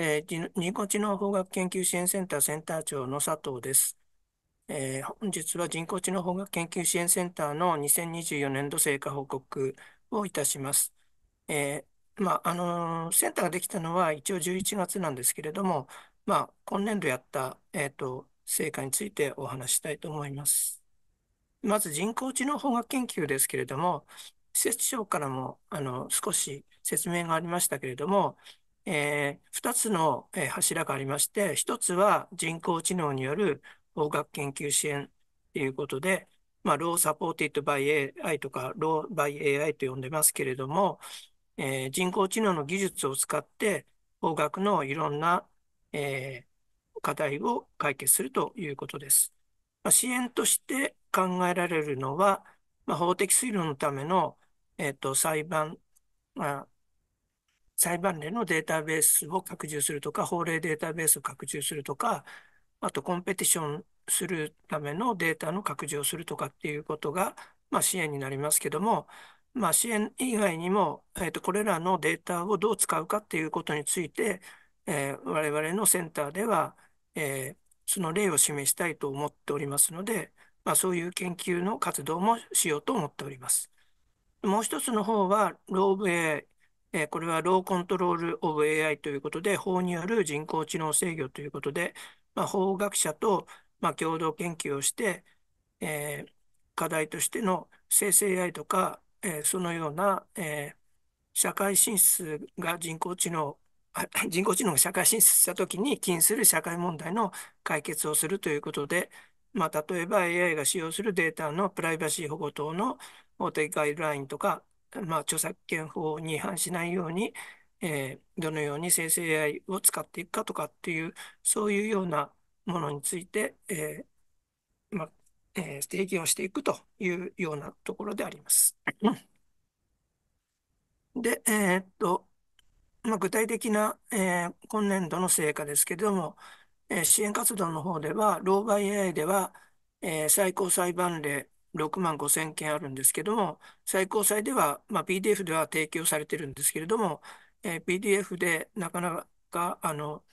えー、ニコ知能法学研究支援センターセンター長の佐藤です。えー、本日は人工知能法学研究支援センターの2024年度成果報告をいたします。えー、まあ、あのー、センターができたのは一応11月なんですけれども、まあ、今年度やった、えーと、と成果についてお話したいと思います。まず人工知能法学研究ですけれども、施設長からもあの少し説明がありましたけれども、え2つの柱がありまして、1つは人工知能による法学研究支援ということで、まあ、ローサポーティッドバイ AI とか、ローバイ AI と呼んでますけれども、えー、人工知能の技術を使って、法学のいろんな、えー、課題を解決するということです。まあ、支援として考えられるのは、まあ、法的推論のための、えーと、と裁判、まあ、裁判例のデータベースを拡充するとか、法令データベースを拡充するとか、あとコンペティションするためのデータの拡充をするとかっていうことが、まあ、支援になりますけども、まあ、支援以外にも、えー、とこれらのデータをどう使うかっていうことについて、えー、我々のセンターでは、えー、その例を示したいと思っておりますので、まあ、そういう研究の活動もしようと思っております。もう一つの方は、ローブえこれはローコントロール・オブ・ AI ということで、法による人工知能制御ということで、まあ、法学者と、まあ、共同研究をして、えー、課題としての生成 AI とか、えー、そのような、え社会進出が人工知能 人工知能が社会進出したときに禁する社会問題の解決をするということで、まあ、例えば AI が使用するデータのプライバシー保護等の法的ガイドラインとか、まあ、著作権法に違反しないように、えー、どのように生成 AI を使っていくかとかっていう、そういうようなものについて、えー、まあえー、提言をしていくというようなところであります。で、えー、っと、まあ、具体的な、えー、今年度の成果ですけれども、えー、支援活動の方では、老媒 AI では、えー、最高裁判例6万5000件あるんですけども、最高裁では、まあ、PDF では提供されてるんですけれども、えー、PDF でなかなかあの、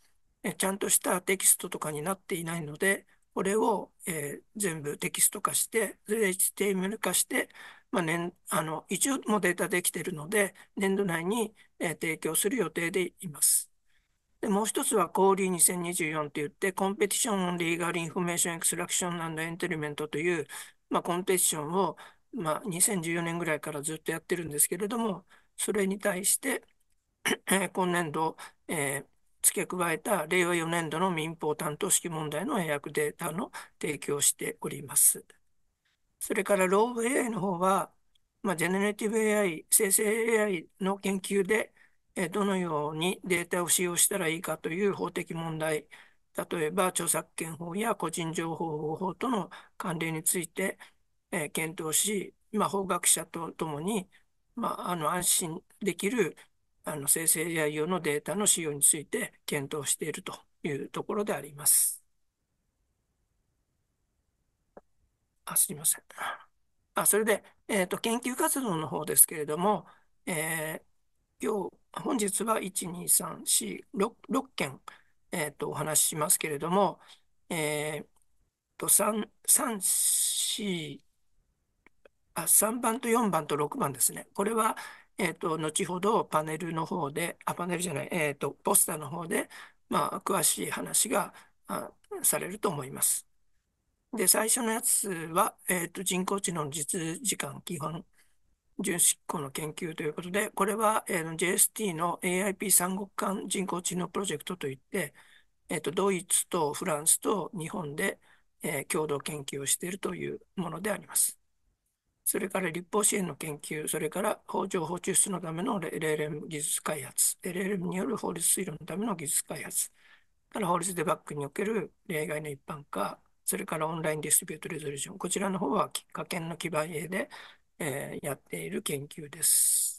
えー、ちゃんとしたテキストとかになっていないので、これを、えー、全部テキスト化して、HTML 化して、まあ年、あの一応もデータできているので、年度内に、えー、提供する予定でいます。でもう一つは、交流2024といって、コンペティション・オン・リーガル・インフォメーション・エクストラクション・エンテリメントという、まあ、コンペティションを、まあ、2014年ぐらいからずっとやってるんですけれども、それに対して、今年度、えー、付け加えた令和4年度の民法担当式問題の英訳データの提供をしております。それから、ローブ AI の方は、まあ、ジェネレティブ AI、生成 AI の研究で、どのようにデータを使用したらいいかという法的問題例えば著作権法や個人情報保護法との関連について、えー、検討し、まあ、法学者とともに、まあ、あの安心できるあの生成 AI 用のデータの使用について検討しているというところであります。あすみません。あそれで、えーと、研究活動の方ですけれども、えー、今日、本日は1、2、3、4、6, 6件、えーと、お話ししますけれども、えーと、3, 3, あ3番と4番と6番ですね。これは、えーと、後ほどパネルの方で、あ、パネルじゃない、えー、とポスターの方で、まあ、詳しい話がされると思います。で、最初のやつは、えー、と人工知能の実時間基本純執行の研究ということで、これは、えー、JST の AIP 三国間人工知能プロジェクトといって、えっと、ドイツとフランスと日本で、えー、共同研究をしているというものであります。それから立法支援の研究、それから法情報抽出のための LLM 技術開発、LLM による法律推論のための技術開発、から法律デバッグにおける例外の一般化、それからオンラインディストリビュートレゾリューション、こちらの方は、科研の基盤 A で、えー、やっている研究です。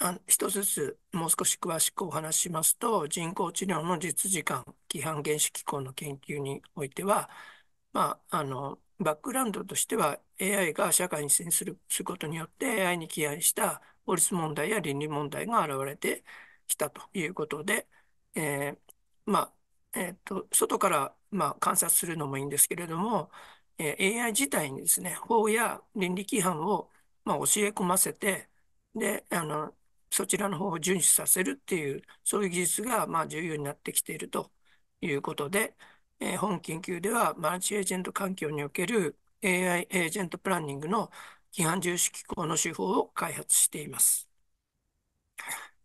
あ一つずつもう少し詳しくお話ししますと、人工知能の実時間、規範原子機構の研究においては、まあ、あの、バックグラウンドとしては AI が社会に接するすることによって AI に起案した法律問題や倫理問題が現れてきたということで、えー、まあ、えっ、ー、と、外から、まあ、観察するのもいいんですけれども、えー、AI 自体にですね、法や倫理規範を、まあ、教え込ませて、で、あの、そちらの方を遵守させるっていう、そういう技術がま重要になってきているということで、えー、本研究ではマルチエージェント環境における AI エージェントプランニングの規範重視機構の手法を開発しています。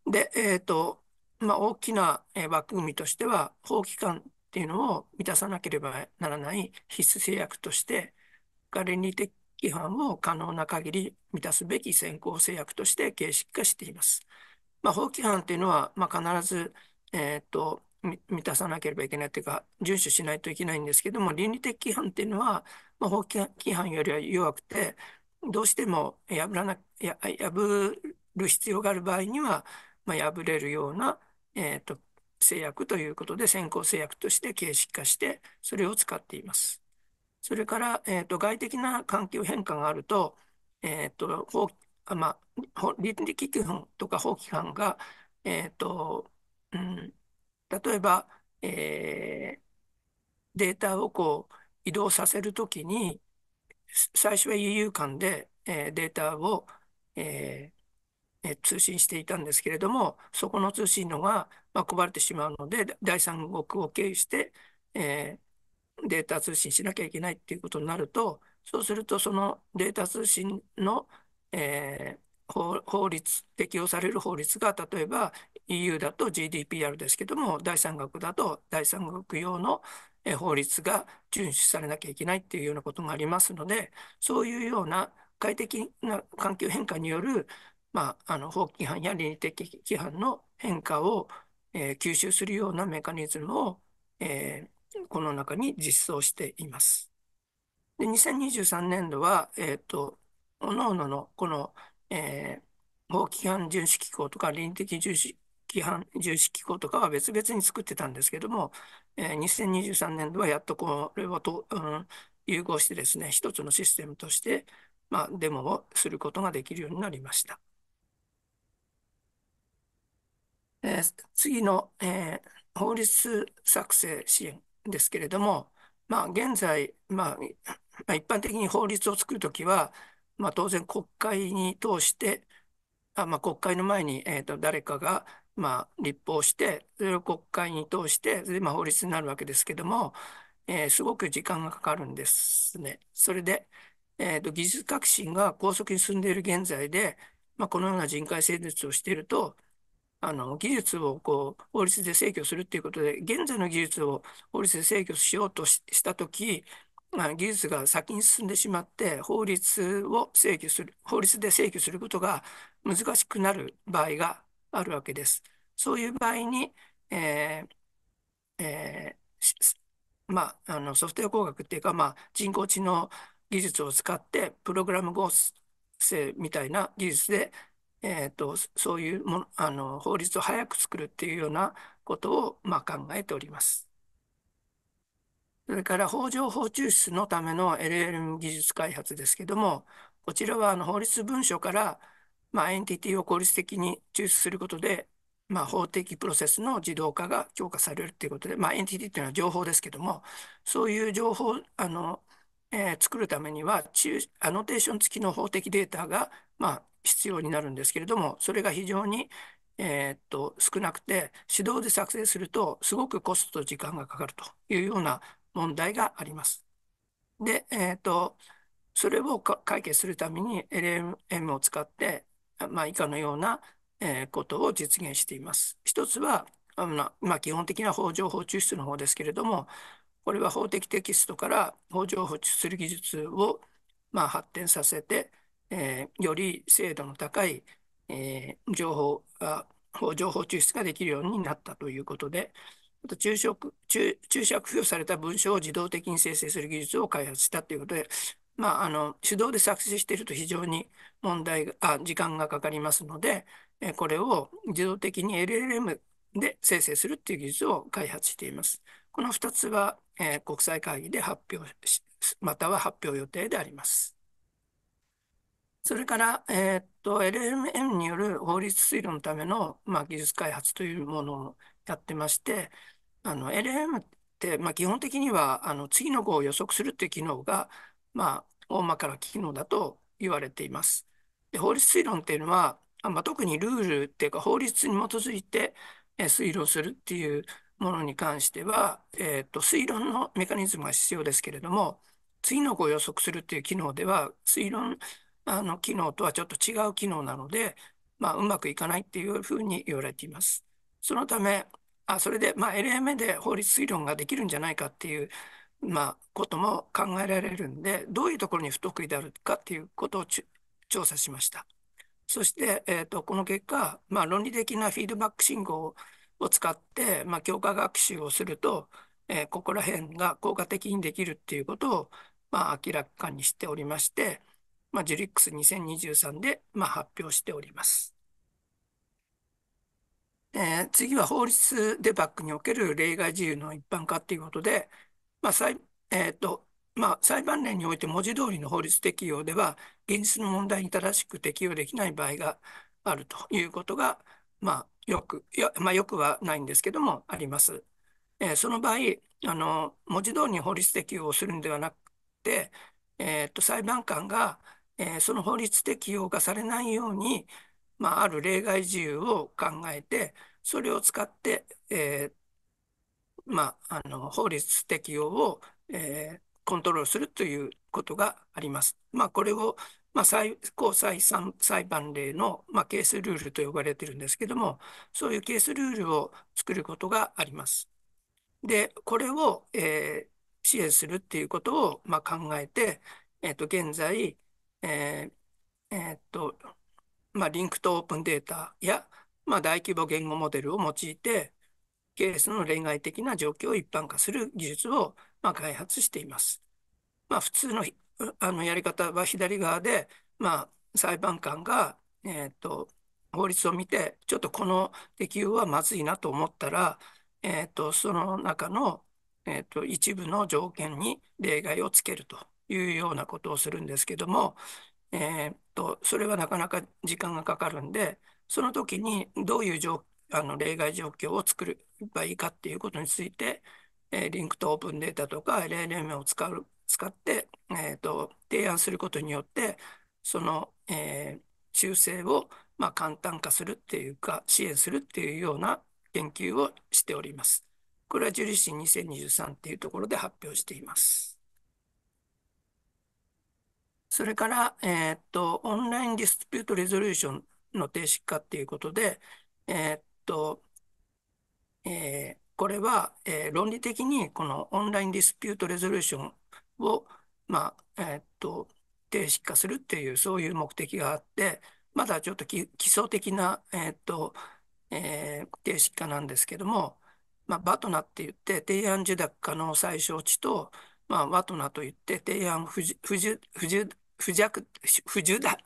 で、えーとまあ、大きな枠組みとしては、法規管っていうのを満たさなければならない必須制約として、倫理的規範を可能な限り満たすべき先行制約として形式化しています。まあ、法規範というのは、まあ、必ず、えーと、満たさなければいけないというか、遵守しないといけないんですけども、倫理的規範というのは、まあ、法規範よりは弱くて、どうしても破らな破る必要がある場合には、まあ、破れるような、えーと制約ということで、先行制約として形式化して、それを使っています。それから、えーと、外的な環境変化があると、えーと法あまあ、倫理基本とか法規範が、えーとうん、例えば、えー、データをこう移動させるときに最初は EU 間で、えー、データを、えー、通信していたんですけれどもそこの通信のが、まあ、壊れてしまうので第三国を経由して、えーデータ通信しなきゃいけないっていうことになると、そうするとそのデータ通信の、えー、法律、適用される法律が例えば EU だと GDPR ですけども、第三国だと第三国用の法律が遵守されなきゃいけないっていうようなことがありますので、そういうような快適な環境変化による、まあ、あの法規範や倫理的規範の変化を、えー、吸収するようなメカニズムを、えー、この中に実装しています。で2023年度は、えーと、各々のこの、えー、法規範遵守機構とか倫理的遵守規範重視機構とかは別々に作ってたんですけども、えー、2023年度はやっとこれをと、うん、融合してですね、一つのシステムとして、まあ、デモをすることができるようになりました。えー、次の、えー、法律作成支援ですけれども、まあ、現在、まあ、一般的に法律を作るときは、まあ、当然国会に通して、あまあ、国会の前に、えー、と誰かが、まあ、立法して、それを国会に通して、でまあ、法律になるわけですけども、えー、すごく時間がかかるんですね。それで、えー、と技術革新が高速に進んでいる現在で、まあ、このような人海戦術をしていると、あの技術をこう法律で制御するっていうことで現在の技術を法律で制御しようとした時、まあ、技術が先に進んでしまって法律を制御する法律で制御することが難しくなる場合があるわけです。そういう場合に、えーえー、まあ、あのソフトウェア工学っていうか、まあ、人工知能技術を使ってプログラム合成みたいな技術でえーと、そういうもあの法律を早く作るっていうようなことを、まあ、考えております。それから法上法抽出のための LLM 技術開発ですけども、こちらはあの法律文書から、まあ、エンティティを効率的に抽出することで、まあ、法的プロセスの自動化が強化されるということで、まあ、エンティティというのは情報ですけども、そういう情報あの、えー、作るためには、アノテーション付きの法的データが、まあ、必要になるんですけれども、それが非常に、えー、っと少なくて、手動で作成すると、すごくコストと時間がかかるというような問題があります。で、えー、っとそれを解決するために LMM を使って、まあ、以下のような、えー、ことを実現しています。一つは、あのまあ、基本的な法情報抽出の方ですけれども、これは法的テキストから法情報抽出する技術を、まあ、発展させて、えー、より精度の高い、えー、情報が、情報抽出ができるようになったということで、また注釈注釈付与された文章を自動的に生成する技術を開発したということで、まあ、あの手動で作成していると非常に問題があ時間がかかりますので、えこれを自動的に LLM で生成するという技術を開発しています。この2つは、えー、国際会議で発表し、または発表予定であります。それから、えー、っと、LLM による法律推論のための、まあ、技術開発というものをやってまして、あの、LLM って、まあ、基本的には、あの、次の号を予測するという機能が、まあ、大まかな機能だと言われています。で、法律推論っていうのは、まあ、特にルールっていうか、法律に基づいて、えー、推論するっていうものに関しては、えー、っと、推論のメカニズムが必要ですけれども、次の号を予測するっていう機能では、推論あの機能とはちょっと違う機能なので、まあ、うまくいかないっていうふうに言われています。そのため、あそれで、まあ、LMA で法律推論ができるんじゃないかっていう、まあ、ことも考えられるんで、どういうところに不得意であるかっていうことを調査しました。そして、えーと、とこの結果、まあ、論理的なフィードバック信号を使って、まあ、強化学習をすると、えー、ここら辺が効果的にできるっていうことを、まあ、明らかにしておりまして、まあ、ジュリックス2023で、まあ、発表しております。えー、次は法律デバッグにおける例外事由の一般化ということで、まあ裁えーとまあ、裁判例において文字通りの法律適用では現実の問題に正しく適用できない場合があるということが、まあ、よくよ,、まあ、よくはないんですけどもあります。えー、その場合あの文字通りに法律適用をするんではなくて、えーと裁判官がえその法律適用がされないように、まあ、ある例外自由を考えて、それを使って、えー、まあ、あの法律適用を、えー、コントロールするということがあります。まあ、これを、まあ、最高裁裁判例の、まあ、ケースルールと呼ばれてるんですけども、そういうケースルールを作ることがあります。で、これを、えー、支援するっていうことを、まあ、考えて、えーと現在、えーえー、っと、まあ、リンクとオープンデータや、まあ、大規模言語モデルを用いて、ケースの例外的な状況を一般化する技術を、まあ、開発しています。まあ、普通のあのやり方は左側で、まあ、裁判官が、えーと、法律を見てちょっとこの適用はまずいなと思ったら、えーと、その中の、えーと一部の条件に例外をつけると。いうようなことをするんですけども、えー、っとそれはなかなか時間がかかるんでその時にどういう状あの例外状況を作ればいいかっていうことについて、えー、リンクとオープンデータとか LLM を使う使って、えー、っと提案することによってその、えー、修正をまあ簡単化するっていうか支援するっていうような研究をしております。これは樹里氏2023っていうところで発表しています。それから、えー、っと、オンラインディスピュートレゾリューションの定式化っていうことで、えー、っと、えー、これは、えー、論理的にこのオンラインディスピュートレゾリューションを、まあ、えっと、定式化するっていう、そういう目的があって、まだちょっと基礎的な、えっと、え定式化なんですけども、まあ、バトナって言って、提案受諾可能最小値と、まあ、ワトナといって提案不受不受不弱、不受諾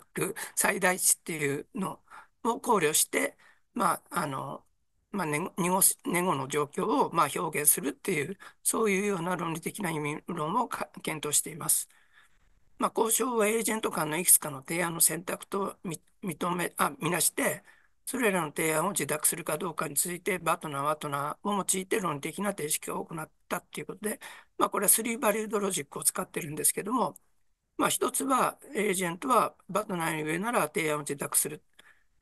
最大値っていうのを考慮して、まあ、あの、まあ、ね、濁ネゴの状況を、まあ、表現するっていう、そういうような論理的な意味論を検討しています。まあ、交渉はエージェント間のいくつかの提案の選択と認め、あ、みなして、それらの提案を受諾するかどうかについて、バトナー、ワトナーを用いて論理的な定式を行ったということで、まあ、これはスリーバリュードロジックを使ってるんですけども、まあ、一つは、エージェントはバトナーより上なら提案を受託する。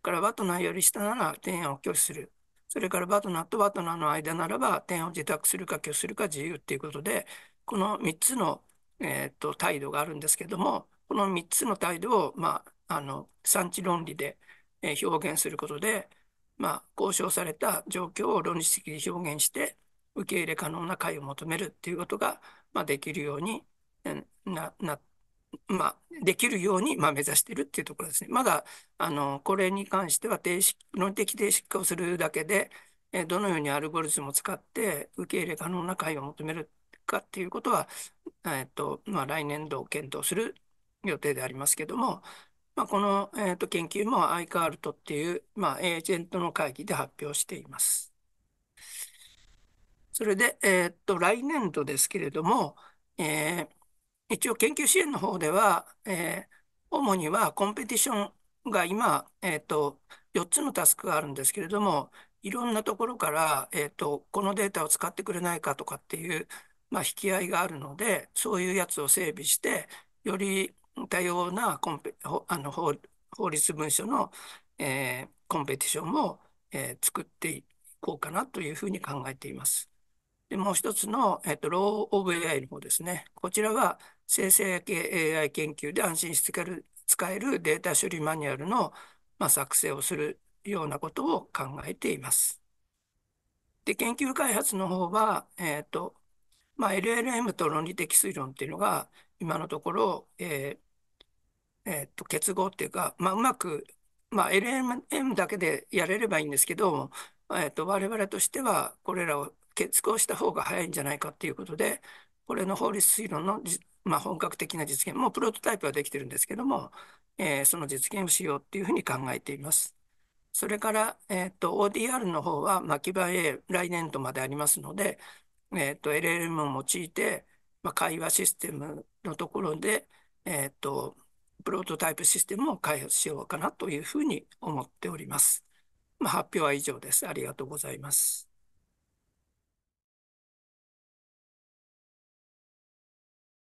からバトナーより下なら提案を拒否する。それからバトナーとバトナーの間ならば、提案を自宅するか拒否するか自由っていうことで、この3つの、えーと、態度があるんですけども、この3つの態度を、まあ、あの産地論理で、表現することで、まあ、交渉された状況を論理的に表現して、受け入れ可能な解を求めるっていうことが、まあ、できるようにななっまあ、できるように、まあ、目指してるっていうところですね。まだ、あの、これに関しては定式、論的定式化をするだけで、えどのようにアルゴリズムを使って受け入れ可能な会を求めるかっていうことは、えっ、と、まあ、来年度検討する予定でありますけども、まあ、この、えっ、と、研究も ICART っていう、まあ、エージェントの会議で発表しています。それで、えっ、と、来年度ですけれども、えー一応研究支援の方では、えー、主にはコンペティションが今、えーと、4つのタスクがあるんですけれどもいろんなところから、えーと、とこのデータを使ってくれないかとかっていう、まあ、引き合いがあるのでそういうやつを整備してより多様なコンペあの法法律文書の、えー、コンペティションを、えー、作っていこうかなというふうに考えています。で、もう一つの、えっと、ローオブ AI の方ですね。こちらは生成系 AI 研究で安心して使えるデータ処理マニュアルの、まあ、作成をするようなことを考えています。で、研究開発の方は、えっと、まあ、LLM と論理的推論っていうのが、今のところ、えーえっと結合っていうか、まあ、うまく、まあ、LLM だけでやれればいいんですけど、えっと我々としてはこれらを結合した方が早いんじゃないかということで、これの法律推論のまあ、本格的な実現、もうプロトタイプはできてるんですけども、えー、その実現をしようというふうに考えています。それから、えー ODR の方は、まあ、基盤 A 来年度までありますので、えー LLM を用いて、まあ、会話システムのところで、えーとプロトタイプシステムを開発しようかなというふうに思っております。まあ、発表は以上です。ありがとうございます。